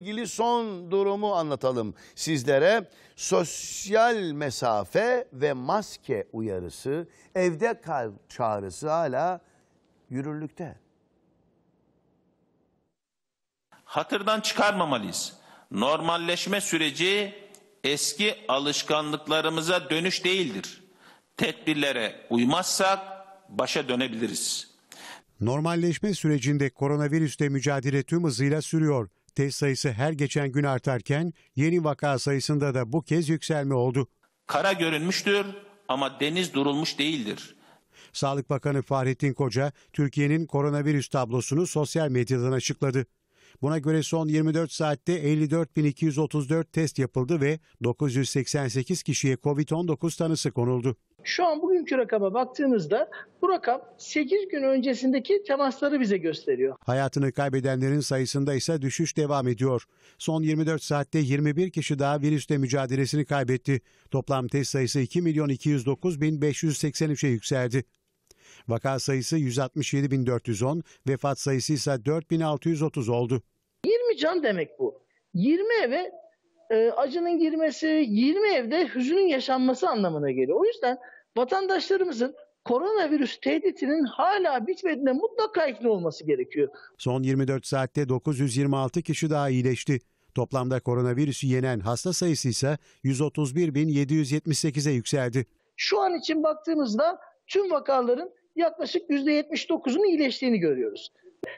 ilgili son durumu anlatalım sizlere. Sosyal mesafe ve maske uyarısı, evde kal çağrısı hala yürürlükte. Hatırdan çıkarmamalıyız. Normalleşme süreci eski alışkanlıklarımıza dönüş değildir. Tedbirlere uymazsak başa dönebiliriz. Normalleşme sürecinde koronavirüsle mücadele tüm hızıyla sürüyor test sayısı her geçen gün artarken yeni vaka sayısında da bu kez yükselme oldu. Kara görünmüştür ama deniz durulmuş değildir. Sağlık Bakanı Fahrettin Koca, Türkiye'nin koronavirüs tablosunu sosyal medyadan açıkladı. Buna göre son 24 saatte 54.234 test yapıldı ve 988 kişiye COVID-19 tanısı konuldu. Şu an bugünkü rakama baktığımızda bu rakam 8 gün öncesindeki temasları bize gösteriyor. Hayatını kaybedenlerin sayısında ise düşüş devam ediyor. Son 24 saatte 21 kişi daha virüsle mücadelesini kaybetti. Toplam test sayısı 2 milyon 209 bin 583'e yükseldi. Vaka sayısı 167.410, vefat sayısı ise 4.630 oldu can demek bu. 20 eve e, acının girmesi, 20 evde hüzünün yaşanması anlamına geliyor. O yüzden vatandaşlarımızın koronavirüs tehditinin hala bitmediğine mutlaka ikna olması gerekiyor. Son 24 saatte 926 kişi daha iyileşti. Toplamda koronavirüsü yenen hasta sayısı ise 131.778'e yükseldi. Şu an için baktığımızda tüm vakaların yaklaşık %79'unu iyileştiğini görüyoruz.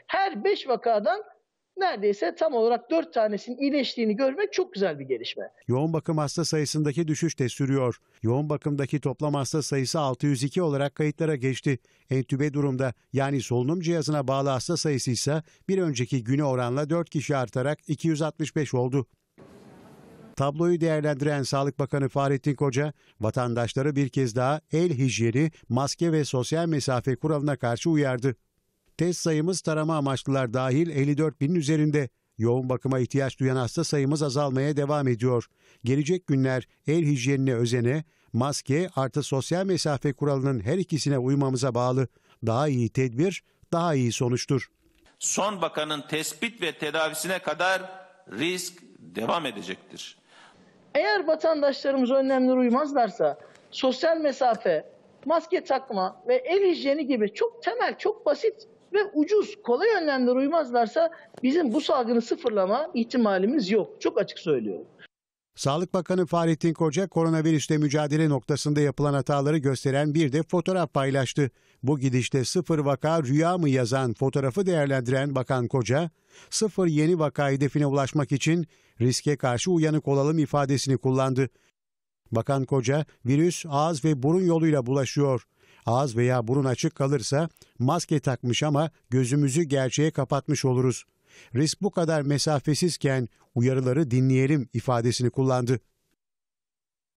Her 5 vakadan neredeyse tam olarak 4 tanesinin iyileştiğini görmek çok güzel bir gelişme. Yoğun bakım hasta sayısındaki düşüş de sürüyor. Yoğun bakımdaki toplam hasta sayısı 602 olarak kayıtlara geçti. Entübe durumda yani solunum cihazına bağlı hasta sayısı ise bir önceki güne oranla 4 kişi artarak 265 oldu. Tabloyu değerlendiren Sağlık Bakanı Fahrettin Koca, vatandaşları bir kez daha el hijyeni, maske ve sosyal mesafe kuralına karşı uyardı test sayımız tarama amaçlılar dahil 54 bin üzerinde. Yoğun bakıma ihtiyaç duyan hasta sayımız azalmaya devam ediyor. Gelecek günler el hijyenine özene, maske artı sosyal mesafe kuralının her ikisine uymamıza bağlı. Daha iyi tedbir, daha iyi sonuçtur. Son bakanın tespit ve tedavisine kadar risk devam edecektir. Eğer vatandaşlarımız önlemlere uymazlarsa sosyal mesafe, maske takma ve el hijyeni gibi çok temel, çok basit ve ucuz, kolay önlemlere uymazlarsa bizim bu salgını sıfırlama ihtimalimiz yok. Çok açık söylüyorum. Sağlık Bakanı Fahrettin Koca koronavirüsle mücadele noktasında yapılan hataları gösteren bir de fotoğraf paylaştı. Bu gidişte sıfır vaka rüya mı yazan fotoğrafı değerlendiren Bakan Koca, sıfır yeni vaka hedefine ulaşmak için riske karşı uyanık olalım ifadesini kullandı. Bakan Koca, virüs ağız ve burun yoluyla bulaşıyor. Ağız veya burun açık kalırsa maske takmış ama gözümüzü gerçeğe kapatmış oluruz. Risk bu kadar mesafesizken uyarıları dinleyelim ifadesini kullandı.